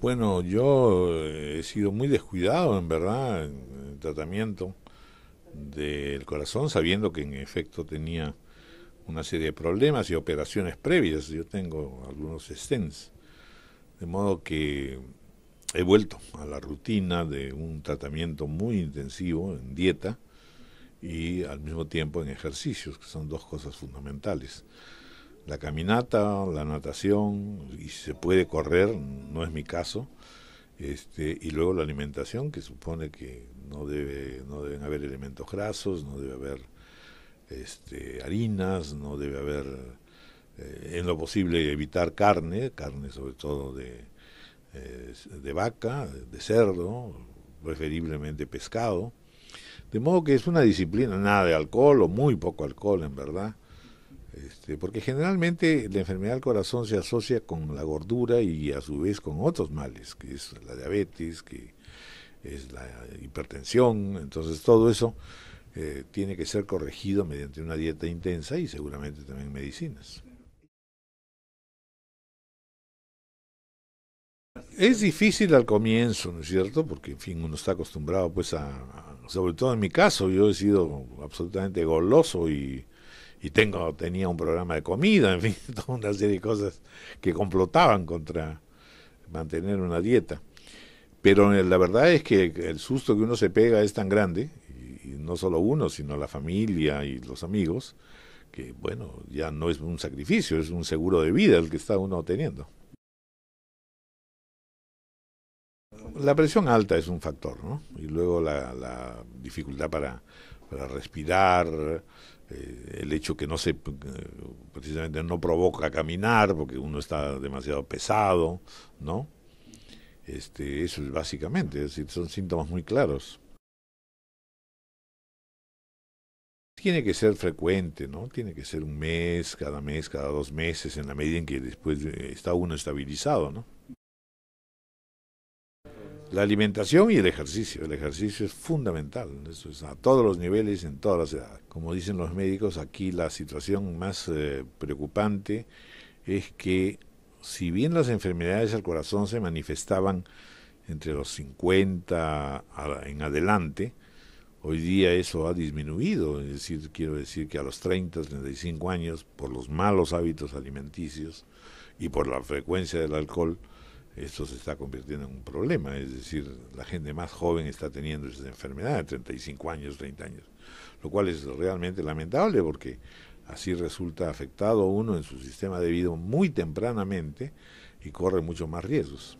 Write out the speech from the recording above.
Bueno, yo eh, he sido muy descuidado, en verdad, en el tratamiento del corazón, sabiendo que en efecto tenía una serie de problemas y operaciones previas. Yo tengo algunos stents. De modo que he vuelto a la rutina de un tratamiento muy intensivo en dieta, y al mismo tiempo en ejercicios, que son dos cosas fundamentales. La caminata, la natación, y si se puede correr, no es mi caso, este, y luego la alimentación, que supone que no, debe, no deben haber elementos grasos, no debe haber este, harinas, no debe haber, eh, en lo posible, evitar carne, carne sobre todo de, eh, de vaca, de cerdo, preferiblemente pescado, de modo que es una disciplina, nada de alcohol o muy poco alcohol en verdad, este, porque generalmente la enfermedad del corazón se asocia con la gordura y a su vez con otros males, que es la diabetes, que es la hipertensión, entonces todo eso eh, tiene que ser corregido mediante una dieta intensa y seguramente también medicinas. Es difícil al comienzo, ¿no es cierto? Porque en fin uno está acostumbrado pues a, sobre todo en mi caso, yo he sido absolutamente goloso y, tengo, tenía un programa de comida, en fin, toda una serie de cosas que complotaban contra mantener una dieta. Pero eh, la verdad es que el susto que uno se pega es tan grande, y, y no solo uno, sino la familia y los amigos, que bueno, ya no es un sacrificio, es un seguro de vida el que está uno teniendo. la presión alta es un factor, ¿no? Y luego la, dificultad para, respirar, eh, el hecho que no se, eh, precisamente no provoca caminar porque uno está demasiado pesado, ¿no? Este, eso es básicamente, es decir, son síntomas muy claros. Tiene que ser frecuente, ¿no? Tiene que ser un mes, cada mes, cada dos meses, en la medida en que después eh, está uno estabilizado, ¿no? La alimentación y el ejercicio. El ejercicio es fundamental, eso es a todos los niveles, en todas las edades. Como dicen los médicos, aquí la situación más eh, preocupante es que si bien las enfermedades al corazón se manifestaban entre los 50 en adelante, hoy día eso ha disminuido, es decir, quiero decir que a los 30, 35 años, por los malos hábitos alimenticios y por la frecuencia del alcohol, esto se está convirtiendo en un problema, es decir, la gente más joven está teniendo esa enfermedad, de 35 años, 30 años, lo cual es realmente lamentable porque así resulta afectado uno en su sistema de vida muy tempranamente y corre muchos más riesgos.